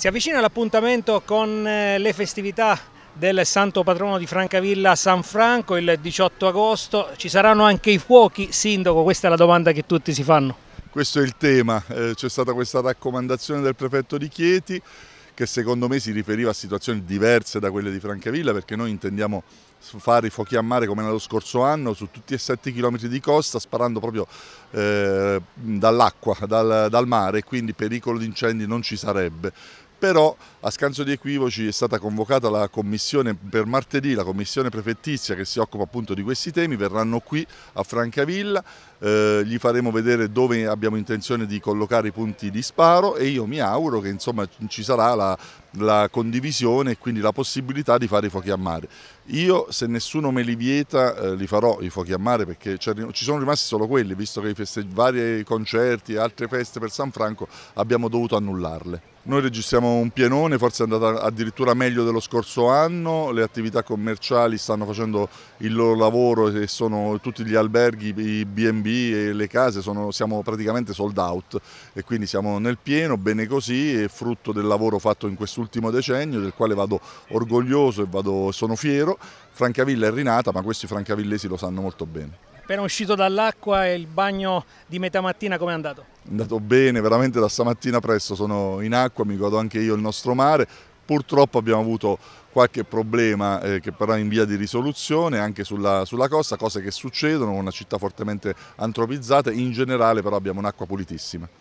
Si avvicina l'appuntamento con eh, le festività del santo patrono di Francavilla San Franco il 18 agosto. Ci saranno anche i fuochi, Sindaco? Questa è la domanda che tutti si fanno. Questo è il tema, eh, c'è stata questa raccomandazione del prefetto di Chieti che secondo me si riferiva a situazioni diverse da quelle di Francavilla perché noi intendiamo fare i fuochi a mare come nello scorso anno su tutti e 7 chilometri di costa sparando proprio eh, dall'acqua, dal, dal, mare, quindi pericolo di incendi non ci sarebbe però a scanso di equivoci è stata convocata la commissione per martedì, la commissione prefettizia che si occupa appunto di questi temi, verranno qui a Francavilla, eh, gli faremo vedere dove abbiamo intenzione di collocare i punti di sparo e io mi auguro che insomma ci sarà la, la condivisione e quindi la possibilità di fare i fuochi a mare. Io se nessuno me li vieta eh, li farò i fuochi a mare perché ci sono rimasti solo quelli, visto che i vari concerti e altre feste per San Franco abbiamo dovuto annullarle. Noi registriamo un pienone, forse è andata addirittura meglio dello scorso anno, le attività commerciali stanno facendo il loro lavoro e sono tutti gli alberghi, i B&B e le case, sono, siamo praticamente sold out e quindi siamo nel pieno, bene così, è frutto del lavoro fatto in quest'ultimo decennio del quale vado orgoglioso e vado, sono fiero Francavilla è rinata, ma questi francavillesi lo sanno molto bene. Appena uscito dall'acqua e il bagno di metà mattina com'è andato? È andato bene, veramente da stamattina presto sono in acqua, mi godo anche io il nostro mare. Purtroppo abbiamo avuto qualche problema eh, che però è in via di risoluzione anche sulla, sulla, costa, cose che succedono, una città fortemente antropizzata, in generale però abbiamo un'acqua pulitissima.